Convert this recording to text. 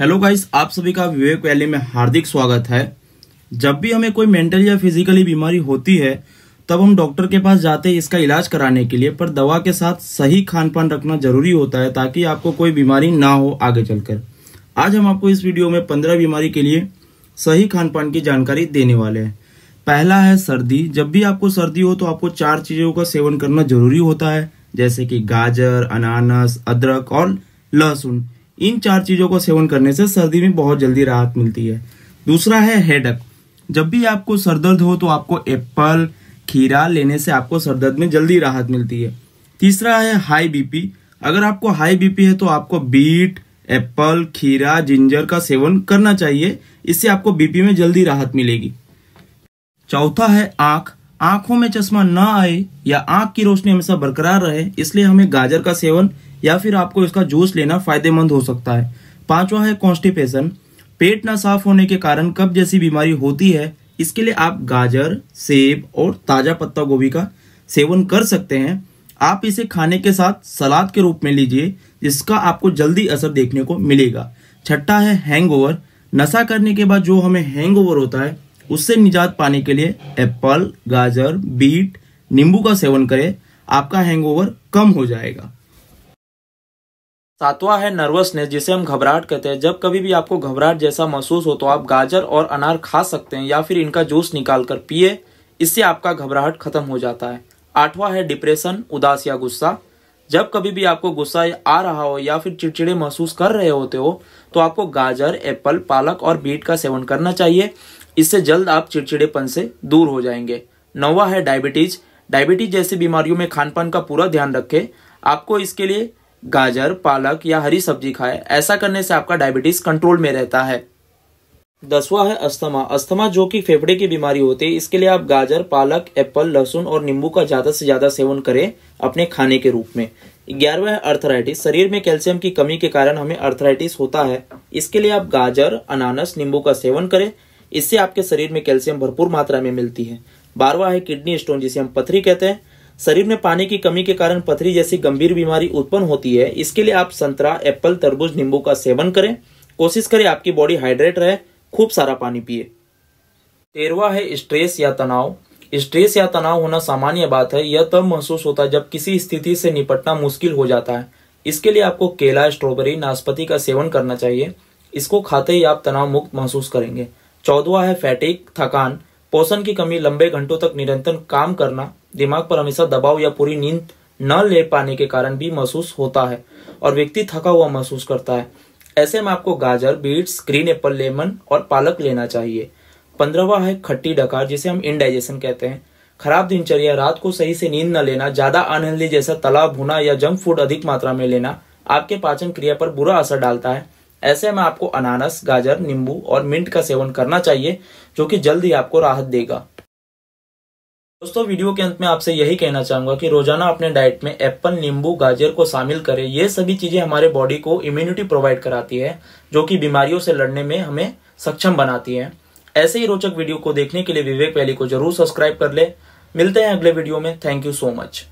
hello guys आप सभी का विवेक वैली में हार्दिक स्वागत है जब भी हमें कोई मेंटल या फिजिकली बीमारी होती है तब हम डॉक्टर के पास जाते हैं इसका इलाज कराने के लिए पर दवा के साथ सही खान पान रखना जरूरी होता है ताकि आपको कोई बीमारी ना हो आगे चलकर आज हम आपको इस वीडियो में पंद्रह बीमारी के लिए सही खान पान की जानकारी देने वाले हैं पहला है सर्दी जब भी आपको सर्दी हो तो आपको चार चीज़ों का सेवन करना जरूरी होता है जैसे कि गाजर अनानस अदरक और लहसुन इन चार चीज़ों को सेवन करने से सर्दी में बहुत जल्दी राहत मिलती है दूसरा है हेडक जब भी आपको सर दर्द हो तो आपको एप्पल खीरा लेने से आपको सर दर्द में जल्दी राहत मिलती है तीसरा है हाई बीपी अगर आपको हाई बीपी है तो आपको बीट एप्पल खीरा जिंजर का सेवन करना चाहिए इससे आपको बीपी में जल्दी राहत मिलेगी चौथा है आँख आंखों में चश्मा ना आए या आंख की रोशनी हमेशा बरकरार रहे इसलिए हमें गाजर का सेवन या फिर आपको इसका जूस लेना फायदेमंद हो सकता है पांचवा है कॉन्स्टिपेशन पेट ना साफ होने के कारण कब जैसी बीमारी होती है इसके लिए आप गाजर सेब और ताज़ा पत्ता गोभी का सेवन कर सकते हैं आप इसे खाने के साथ सलाद के रूप में लीजिए जिसका आपको जल्दी असर देखने को मिलेगा छठा है हैंगओवर नशा करने के बाद जो हमें हैंगओवर होता है उससे निजात पाने के लिए एप्पल गाजर बीट नींबू का सेवन करें आपका हैंगओवर कम हो जाएगा सातवां है नर्वसनेस जिसे हम घबराहट कहते हैं जब कभी भी आपको घबराहट जैसा महसूस हो तो आप गाजर और अनार खा सकते हैं या फिर इनका जूस निकाल कर पिए इससे आपका घबराहट खत्म हो जाता है आठवां है डिप्रेशन उदास या गुस्सा जब कभी भी आपको गुस्सा आ रहा हो या फिर चिड़चिड़े महसूस कर रहे होते हो तो आपको गाजर एप्पल पालक और बीट का सेवन करना चाहिए इससे जल्द आप चिड़चिड़ेपन से दूर हो जाएंगे नौवा है डायबिटीज डायबिटीज जैसी बीमारियों में खान पान का पूरा ध्यान रखें आपको इसके लिए गाजर पालक या हरी सब्जी खाएं ऐसा करने से आपका डायबिटीज कंट्रोल में रहता है दसवा है अस्थमा अस्थमा जो कि फेफड़े की बीमारी होती है इसके लिए आप गाजर पालक एप्पल लहसुन और नींबू का ज़्यादा से ज़्यादा सेवन करें अपने खाने के रूप में ग्यारहवा है अर्थराइटिस शरीर में कैल्शियम की कमी के कारण हमें अर्थराइटिस होता है इसके लिए आप गाजर अनानस नींबू का सेवन करें इससे आपके शरीर में कैल्शियम भरपूर मात्रा में मिलती है बारवा है किडनी स्टोन जिसे हम पथरी कहते हैं शरीर में पानी की कमी के कारण पथरी जैसी गंभीर बीमारी उत्पन्न होती है इसके लिए आप संतरा एप्पल तरबूज नींबू का सेवन करें कोशिश करें आपकी बॉडी हाइड्रेट रहे खूब सारा पानी पिए तेरवा है स्ट्रेस या तनाव स्ट्रेस या तनाव होना सामान्य बात है यह तब महसूस होता है जब किसी स्थिति से निपटना मुश्किल हो जाता है इसके लिए आपको केला स्ट्रॉबेरी नाशपति का सेवन करना चाहिए इसको खाते ही आप तनाव मुक्त महसूस करेंगे चौदवा है फैटिक थकान पोषण की कमी लंबे घंटों तक निरंतर काम करना दिमाग पर हमेशा दबाव या पूरी नींद न ले पाने के कारण भी महसूस होता है और व्यक्ति थका हुआ महसूस करता है ऐसे में आपको गाजर बीट्स ग्रीन एप्पल लेमन और पालक लेना चाहिए पंद्रहवा है खट्टी डकार जिसे हम इनडाइजेशन कहते हैं खराब दिनचर्या रात को सही से नींद न लेना ज्यादा अनहेल्दी जैसा तला भुना या जंक फूड अधिक मात्रा में लेना आपके पाचन क्रिया पर बुरा असर डालता है ऐसे में आपको अनानास गाजर नींबू और मिंट का सेवन करना चाहिए जो कि जल्द ही आपको राहत देगा दोस्तों वीडियो के अंत में आपसे यही कहना चाहूंगा कि रोजाना अपने डाइट में एप्पल नींबू गाजर को शामिल करें ये सभी चीजें हमारे बॉडी को इम्यूनिटी प्रोवाइड कराती है जो कि बीमारियों से लड़ने में हमें सक्षम बनाती है ऐसे ही रोचक वीडियो को देखने के लिए विवेक वैली को जरूर सब्सक्राइब कर ले मिलते हैं अगले वीडियो में थैंक यू सो मच